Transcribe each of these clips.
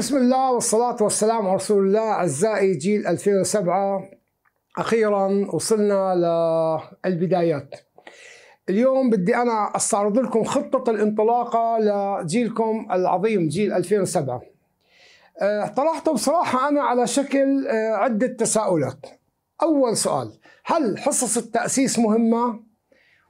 بسم الله والصلاة والسلام على رسول الله أعزائي جيل 2007 أخيرا وصلنا للبدايات اليوم بدي أنا أستعرض لكم خطة الانطلاقة لجيلكم العظيم جيل 2007 آه، طرحته بصراحة أنا على شكل آه، عدة تساؤلات أول سؤال هل حصص التأسيس مهمة؟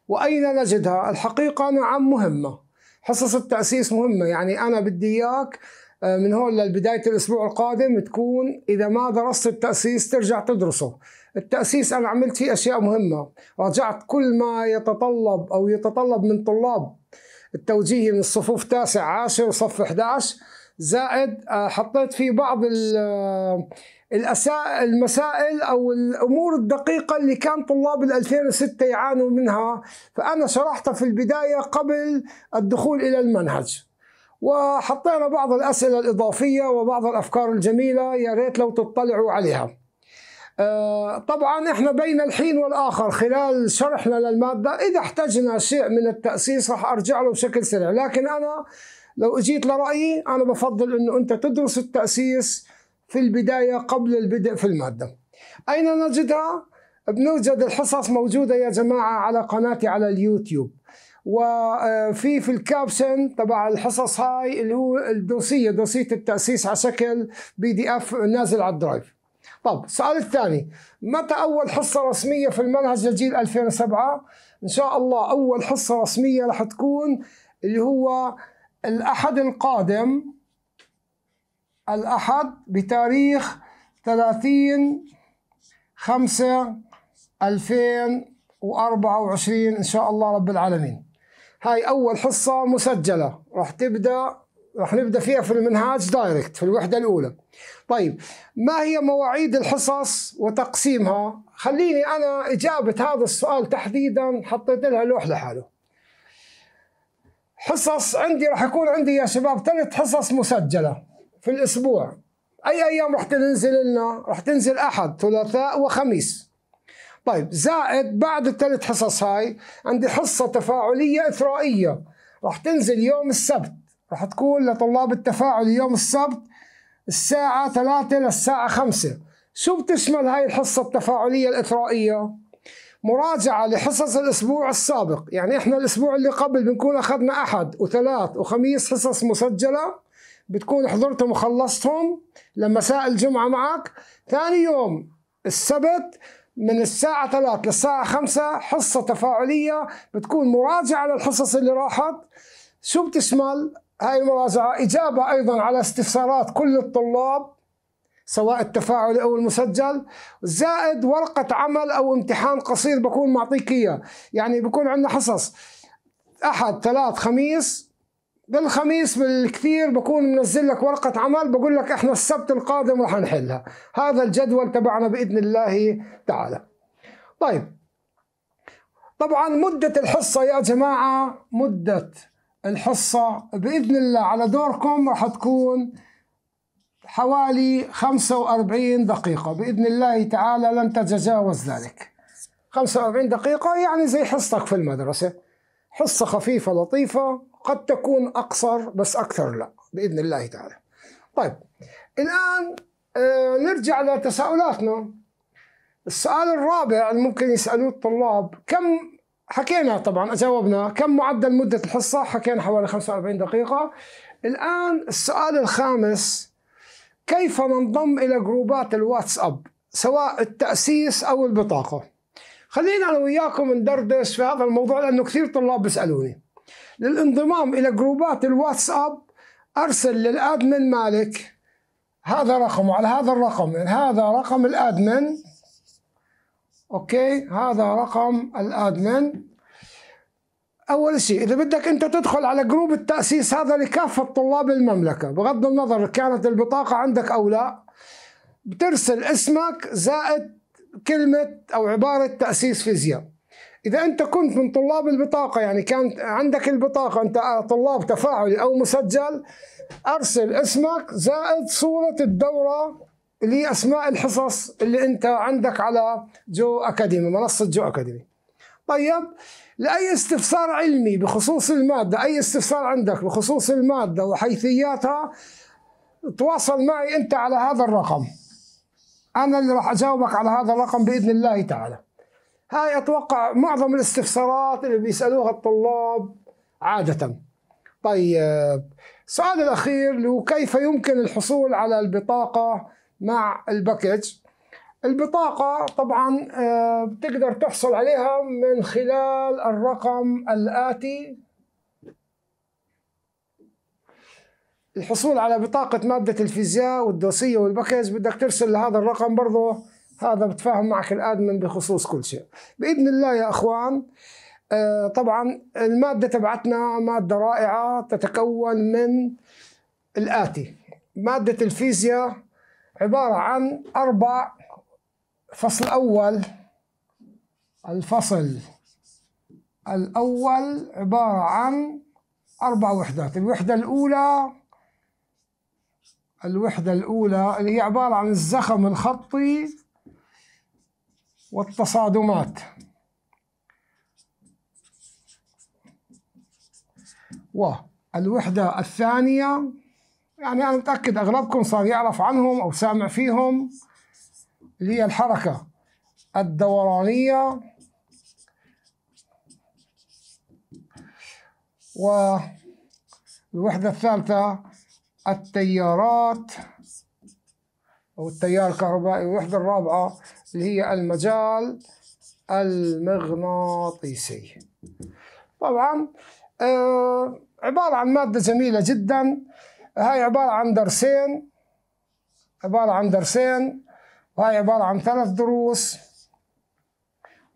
وأين نجدها؟ الحقيقة نعم مهمة حصص التأسيس مهمة يعني أنا بدي إياك آه، من هون لبداية الأسبوع القادم تكون إذا ما درست التأسيس ترجع تدرسه التأسيس أنا عملت فيه أشياء مهمة راجعت كل ما يتطلب أو يتطلب من طلاب التوجيهي من الصفوف تاسع عاشر وصف 11 زائد آه، حطيت في بعض آه، المسائل او الامور الدقيقه اللي كان طلاب ال 2006 يعانوا منها فانا شرحتها في البدايه قبل الدخول الى المنهج وحطينا بعض الأسئلة الإضافية وبعض الأفكار الجميلة يا ريت لو تطلعوا عليها آه، طبعا احنا بين الحين والاخر خلال شرحنا للماده اذا احتجنا شيء من التاسيس راح ارجع له بشكل سريع لكن انا لو اجيت لرايي انا بفضل انه انت تدرس التاسيس في البدايه قبل البدء في الماده اين نجدها بنوجد الحصص موجوده يا جماعه على قناتي على اليوتيوب وفي في الكابسن تبع الحصص هاي اللي هو الدوسيه دوسيه التاسيس على شكل بي دي اف نازل على الدرايف طب السؤال الثاني متى اول حصه رسميه في المنهج للجيل 2007 ان شاء الله اول حصه رسميه راح تكون اللي هو الاحد القادم الاحد بتاريخ 30 5 2024 ان شاء الله رب العالمين هاي أول حصة مسجلة راح تبدأ راح نبدأ فيها في المنهاج دايركت في الوحدة الأولى طيب ما هي مواعيد الحصص وتقسيمها خليني أنا إجابة هذا السؤال تحديدا حطيت لها لوح لحاله حصص عندي راح يكون عندي يا شباب ثلاث حصص مسجلة في الأسبوع أي أيام راح تنزل لنا راح تنزل أحد ثلاثاء وخميس طيب زائد بعد الثلاث حصص هاي عندي حصة تفاعلية إثرائية راح تنزل يوم السبت راح تكون لطلاب التفاعل يوم السبت الساعة ثلاثة للساعة 5 شو بتشمل هاي الحصة التفاعلية الإثرائية؟ مراجعة لحصص الأسبوع السابق يعني إحنا الأسبوع اللي قبل بنكون أخذنا أحد وثلاث وخميس حصص مسجلة بتكون حضرتهم وخلصتهم لمساء الجمعة معك ثاني يوم السبت من الساعة 3 للساعة 5 حصة تفاعلية بتكون مراجعة للحصص اللي راحت شو بتشمل هاي المراجعة إجابة أيضا على استفسارات كل الطلاب سواء التفاعلي أو المسجل زائد ورقة عمل أو امتحان قصير بكون معطيك إياه يعني بكون عندنا حصص أحد ثلاث خميس بالخميس بالكثير بكون منزل لك ورقة عمل بقول لك احنا السبت القادم راح نحلها هذا الجدول تبعنا بإذن الله تعالى طيب طبعا مدة الحصة يا جماعة مدة الحصة بإذن الله على دوركم راح تكون حوالي 45 دقيقة بإذن الله تعالى لن تتجاوز ذلك 45 دقيقة يعني زي حصتك في المدرسة حصة خفيفة لطيفة قد تكون أقصر بس أكثر لا بإذن الله تعالى طيب الآن آه، نرجع لتساؤلاتنا السؤال الرابع الممكن يسألوه الطلاب كم حكينا طبعا جاوبنا كم معدل مدة الحصة حكينا حوالي 45 دقيقة الآن السؤال الخامس كيف ننضم إلى جروبات الواتساب سواء التأسيس أو البطاقة خلينا أنا وياكم ندردش في هذا الموضوع لأنه كثير طلاب بيسألوني للانضمام إلى جروبات الواتساب أرسل للأدمن مالك هذا رقمه على هذا الرقم يعني هذا رقم الأدمن أوكي هذا رقم الأدمن أول شيء إذا بدك أنت تدخل على جروب التأسيس هذا لكافة طلاب المملكة بغض النظر كانت البطاقة عندك أو لا بترسل اسمك زائد كلمة أو عبارة تأسيس فيزياء إذا أنت كنت من طلاب البطاقة يعني كان عندك البطاقة أنت طلاب تفاعلي أو مسجل أرسل اسمك زائد صورة الدورة اللي أسماء الحصص اللي أنت عندك على جو أكاديمي منصة جو أكاديمي طيب لأي استفسار علمي بخصوص المادة أي استفسار عندك بخصوص المادة وحيثياتها تواصل معي أنت على هذا الرقم أنا اللي راح أجاوبك على هذا الرقم بإذن الله تعالى هاي أتوقع معظم الاستفسارات اللي بيسألوها الطلاب عادة طيب السؤال الأخير هو كيف يمكن الحصول على البطاقة مع الباكج البطاقة طبعا آه، بتقدر تحصل عليها من خلال الرقم الآتي الحصول على بطاقة مادة الفيزياء والدوسية والباكج بدك ترسل لهذا الرقم برضه هذا بتفاهم معك الادمن بخصوص كل شيء باذن الله يا اخوان آه، طبعا الماده تبعتنا ماده رائعه تتكون من الاتي ماده الفيزياء عباره عن اربع فصل اول الفصل الاول عباره عن اربع وحدات الوحده الاولى الوحده الاولى اللي هي عباره عن الزخم الخطي والتصادمات والوحدة الثانية يعني أنا متأكد أغلبكم صار يعرف عنهم أو سامع فيهم اللي هي الحركة الدورانية والوحدة الثالثة التيارات أو التيار الكهربائي الوحده الرابعة اللي هي المجال المغناطيسي طبعا آه عبارة عن مادة جميلة جدا هاي عبارة عن درسين عبارة عن درسين وهي عبارة عن ثلاث دروس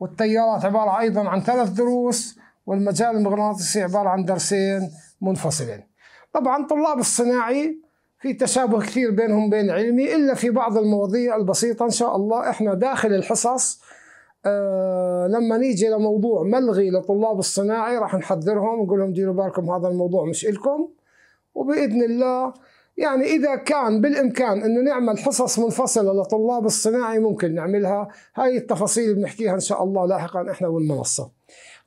والتيارات عبارة أيضا عن ثلاث دروس والمجال المغناطيسي عبارة عن درسين منفصلين طبعا طلاب الصناعي في تشابه كثير بينهم وبين علمي الا في بعض المواضيع البسيطه ان شاء الله احنا داخل الحصص أه لما نيجي لموضوع ملغي لطلاب الصناعي راح نحذرهم نقول لهم ديروا بالكم هذا الموضوع مش إلكم وبإذن الله يعني إذا كان بالإمكان أنه نعمل حصص منفصلة لطلاب الصناعي ممكن نعملها هاي التفاصيل بنحكيها إن شاء الله لاحقا إحنا والمنصة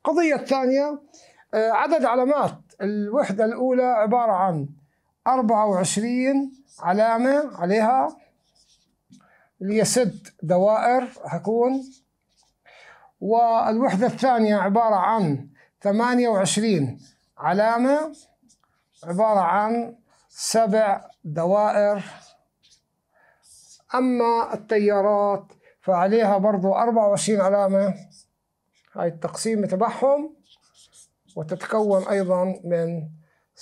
قضية ثانية آه، عدد علامات الوحدة الأولى عبارة عن 24 علامة عليها اللي هي ست دوائر هكون والوحدة الثانية عبارة عن 28 علامة عبارة عن سبع دوائر أما التيارات فعليها برضو 24 علامة هاي التقسيم تبعهم وتتكون أيضا من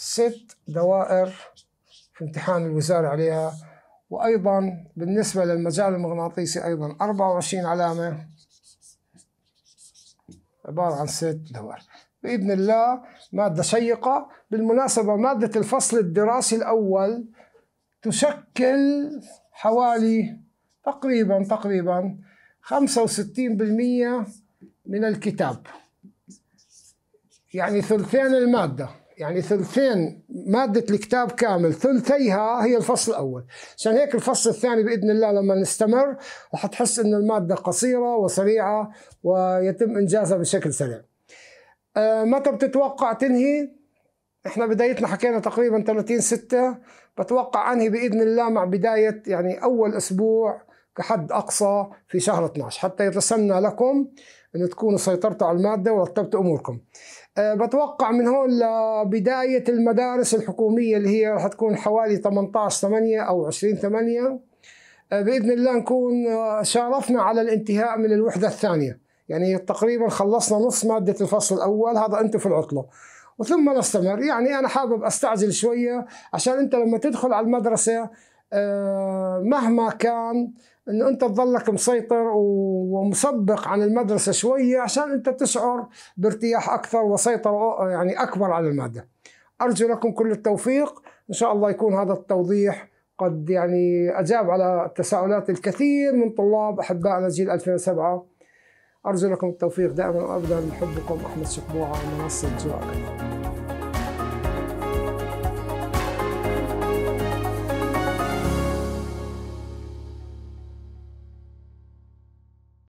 ست دوائر في امتحان الوزارة عليها وأيضا بالنسبة للمجال المغناطيسي أيضا 24 علامة عبارة عن ست دوائر بإذن الله مادة شيقة بالمناسبة مادة الفصل الدراسي الأول تشكل حوالي تقريبا تقريبا 65% من الكتاب يعني ثلثين المادة يعني ثلثين مادة الكتاب كامل ثلثيها هي الفصل الأول عشان هيك الفصل الثاني بإذن الله لما نستمر رح تحس أن المادة قصيرة وسريعة ويتم إنجازها بشكل سريع أه متى بتتوقع تنهي؟ احنا بدايتنا حكينا تقريبا 30 6 بتوقع انهي باذن الله مع بدايه يعني اول اسبوع كحد اقصى في شهر 12 حتى يتسنى لكم ان تكونوا سيطرتوا على الماده ورتبتوا اموركم. آه، بتوقع من هون لبداية المدارس الحكومية اللي هي راح تكون حوالي 18 8 أو 20 8 آه، بإذن الله نكون آه، شارفنا على الانتهاء من الوحدة الثانية يعني تقريبا خلصنا نص مادة الفصل الأول هذا أنت في العطلة وثم نستمر يعني أنا حابب أستعجل شوية عشان أنت لما تدخل على المدرسة آه، مهما كان انه انت تظلك مسيطر ومسبق عن المدرسه شويه عشان انت تشعر بارتياح اكثر وسيطره يعني اكبر على الماده. ارجو لكم كل التوفيق، ان شاء الله يكون هذا التوضيح قد يعني اجاب على تساؤلات الكثير من طلاب احبائنا جيل 2007 ارجو لكم التوفيق دائما وابدا بحبكم احمد شقبوعه من منصه جوائك